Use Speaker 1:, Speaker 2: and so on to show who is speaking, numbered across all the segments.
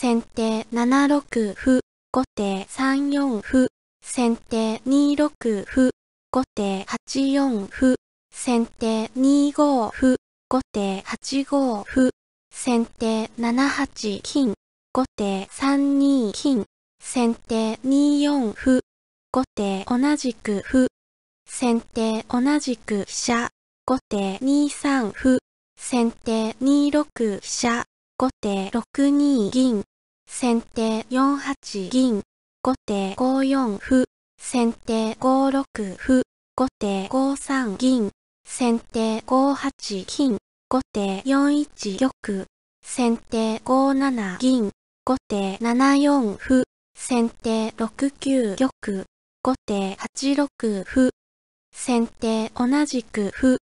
Speaker 1: 先手7六歩、後手3四歩、先手2六歩、後手8四歩、先手2五歩、後手8五歩、先手7八金、後手3二金、先手2四歩、後手同じく歩、先手同じく飛車、後手2三歩、先手2六飛車、後手6二銀、先手4八銀、後手5四歩、先手5六歩、後手5三銀、先手5八金、後手4一玉、先手5七銀、後手7四歩、先手6九玉、後手8六歩、先手同じく歩、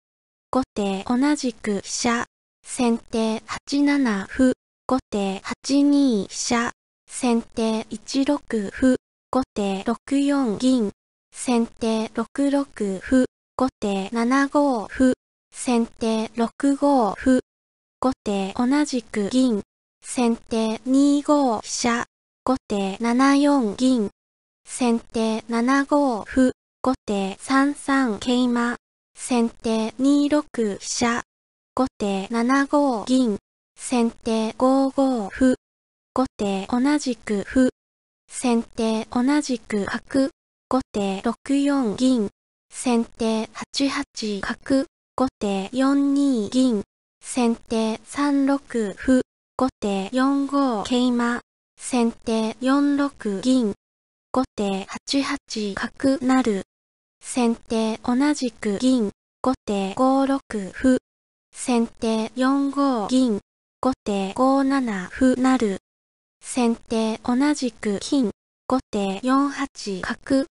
Speaker 1: 後手同じく飛車、先手8七歩、後手8二飛車、先手1六歩、後手6四銀、先手6六歩、後手7五歩、先手6五歩、後手同じく銀、先手2五飛車、後手7四銀、先手7五歩、後手3三桂馬、先手2六飛車、後手7五銀、先手5五歩。後手同じく歩。先手同じく角。後手6四銀。先手8八角。後手4二銀。先手3六歩。後手4五桂馬。先手4六銀。後手8八角なる。先手同じく銀。後手5六歩。先手4五銀。後手5七歩なる。先手同じく金。後手4八角。